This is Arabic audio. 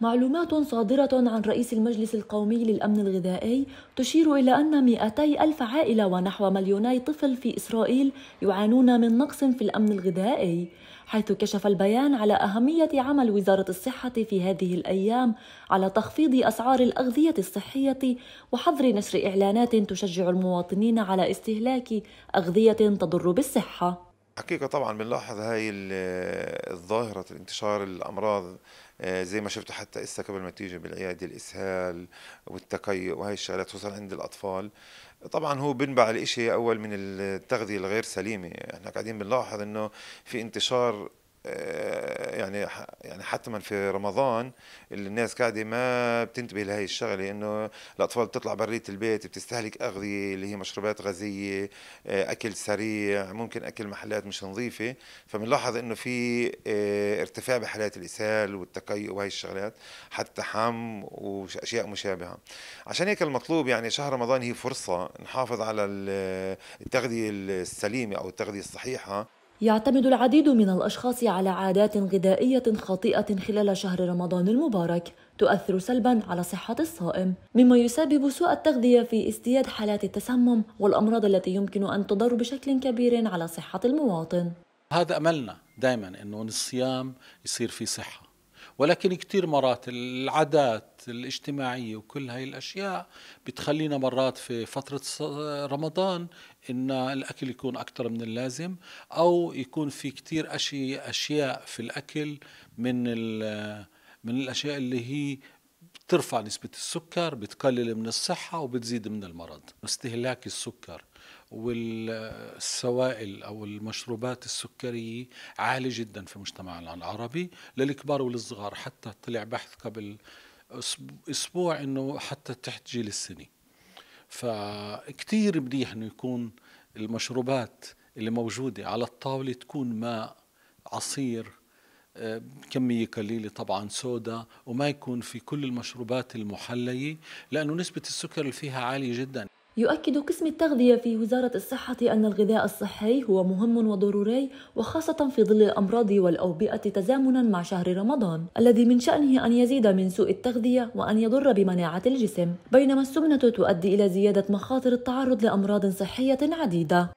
معلومات صادرة عن رئيس المجلس القومي للأمن الغذائي تشير إلى أن 200 ألف عائلة ونحو مليوني طفل في إسرائيل يعانون من نقص في الأمن الغذائي حيث كشف البيان على أهمية عمل وزارة الصحة في هذه الأيام على تخفيض أسعار الأغذية الصحية وحظر نشر إعلانات تشجع المواطنين على استهلاك أغذية تضر بالصحة حقيقة طبعا بنلاحظ هاي الظاهرة الانتشار الأمراض آه، زي ما شفتوا حتى إسا قبل ما تيجي بالعيادة الإسهال والتكيؤ وهي الشغلات خصوصا عند الأطفال طبعا هو بنبع الإشي أول من التغذية الغير سليمة احنا قاعدين بنلاحظ إنه في انتشار آه، يعني يعني حتما في رمضان اللي الناس قاعده ما بتنتبه لهي الشغله انه الاطفال بتطلع بريت البيت بتستهلك اغذيه اللي هي مشروبات غازيه آه، اكل سريع ممكن اكل محلات مش نظيفه فبنلاحظ انه في آه، ارتفاع بحالات الاسهال والتقيؤ وهي الشغلات حتى حم واشياء مشابهه عشان هيك المطلوب يعني شهر رمضان هي فرصه نحافظ على التغذيه السليمه او التغذيه الصحيحه يعتمد العديد من الأشخاص على عادات غذائية خاطئة خلال شهر رمضان المبارك تؤثر سلبا على صحة الصائم مما يسبب سوء التغذية في ازدياد حالات التسمم والأمراض التي يمكن أن تضر بشكل كبير على صحة المواطن هذا أملنا دائما أنه الصيام يصير في صحة ولكن كثير مرات العادات الاجتماعية وكل هاي الأشياء بتخلينا مرات في فترة رمضان إن الأكل يكون أكثر من اللازم أو يكون في كثير أشياء في الأكل من من الأشياء اللي هي بترفع نسبة السكر بتقلل من الصحة وبتزيد من المرض استهلاك السكر والسوائل أو المشروبات السكرية عالي جدا في مجتمعنا العربي للكبار والصغار حتى طلع بحث قبل أسبوع أنه حتى تحت جيل السنة فكتير منيح أنه يكون المشروبات اللي موجودة على الطاولة تكون ماء عصير كمية قليلة طبعا سودا وما يكون في كل المشروبات المحلية لأنه نسبة السكر اللي فيها عالية جدا يؤكد قسم التغذية في وزارة الصحة أن الغذاء الصحي هو مهم وضروري وخاصة في ظل الأمراض والأوبئة تزامنا مع شهر رمضان الذي من شأنه أن يزيد من سوء التغذية وأن يضر بمناعة الجسم بينما السمنة تؤدي إلى زيادة مخاطر التعرض لأمراض صحية عديدة